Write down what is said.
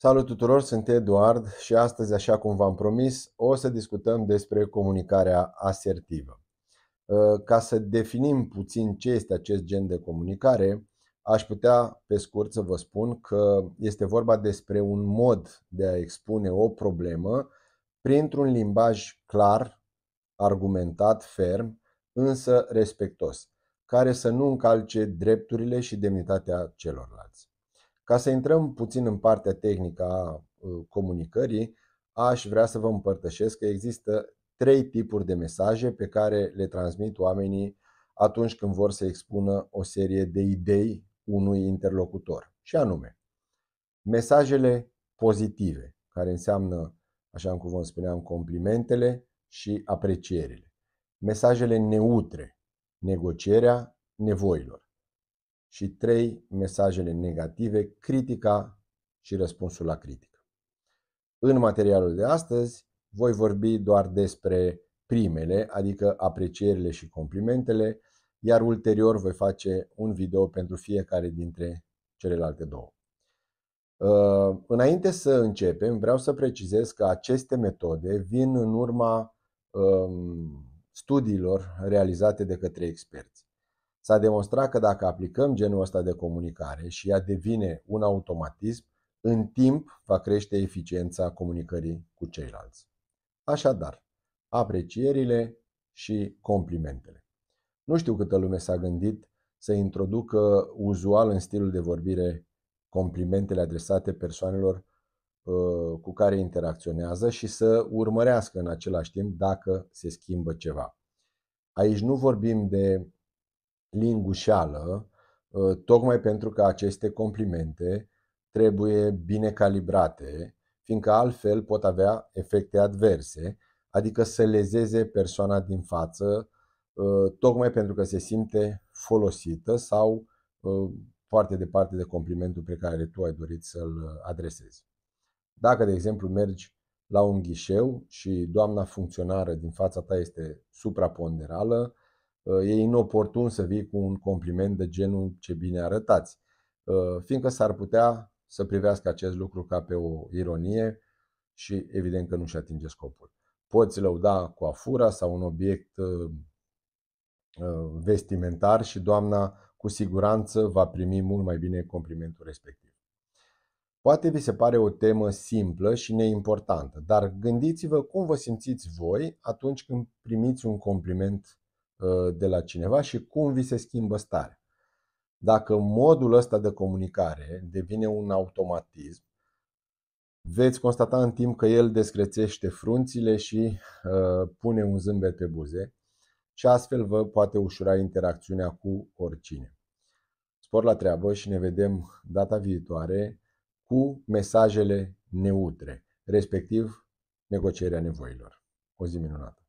Salut tuturor, sunt Eduard și astăzi, așa cum v-am promis, o să discutăm despre comunicarea asertivă. Uh, ca să definim puțin ce este acest gen de comunicare, aș putea pe scurt să vă spun că este vorba despre un mod de a expune o problemă printr-un limbaj clar, argumentat, ferm, însă respectos, care să nu încalce drepturile și demnitatea celorlalți. Ca să intrăm puțin în partea tehnică a uh, comunicării, aș vrea să vă împărtășesc că există trei tipuri de mesaje pe care le transmit oamenii atunci când vor să expună o serie de idei unui interlocutor. Și anume, mesajele pozitive, care înseamnă, așa cum vă spuneam, complimentele și aprecierile. Mesajele neutre, negocierea nevoilor și 3. Mesajele negative, critica și răspunsul la critică. În materialul de astăzi voi vorbi doar despre primele, adică aprecierile și complimentele, iar ulterior voi face un video pentru fiecare dintre celelalte două. Uh, înainte să începem, vreau să precizez că aceste metode vin în urma um, studiilor realizate de către experți. S-a demonstrat că dacă aplicăm genul ăsta de comunicare și ea devine un automatism, în timp va crește eficiența comunicării cu ceilalți. Așadar, aprecierile și complimentele. Nu știu câtă lume s-a gândit să introducă uzual în stilul de vorbire complimentele adresate persoanelor uh, cu care interacționează și să urmărească în același timp dacă se schimbă ceva. Aici nu vorbim de lingușeală, ă, tocmai pentru că aceste complimente trebuie bine calibrate, fiindcă altfel pot avea efecte adverse, adică să lezeze persoana din față, ă, tocmai pentru că se simte folosită sau ă, foarte departe de complimentul pe care tu ai dorit să-l adresezi. Dacă, de exemplu, mergi la un ghișeu și doamna funcționară din fața ta este supraponderală, Uh, e inoportun să vii cu un compliment de genul ce bine arătați, uh, fiindcă s-ar putea să privească acest lucru ca pe o ironie și evident că nu-și atinge scopul. Poți lăuda cu afura sau un obiect uh, vestimentar și doamna cu siguranță va primi mult mai bine complimentul respectiv. Poate vi se pare o temă simplă și neimportantă, dar gândiți-vă cum vă simțiți voi atunci când primiți un compliment Uh, de la cineva și cum vi se schimbă starea. Dacă modul ăsta de comunicare devine un automatism, veți constata în timp că el descrețește frunțile și uh, pune un zâmbet pe buze și astfel vă poate ușura interacțiunea cu oricine. Spor la treabă și ne vedem data viitoare cu mesajele neutre, respectiv negocierea nevoilor. O zi minunată!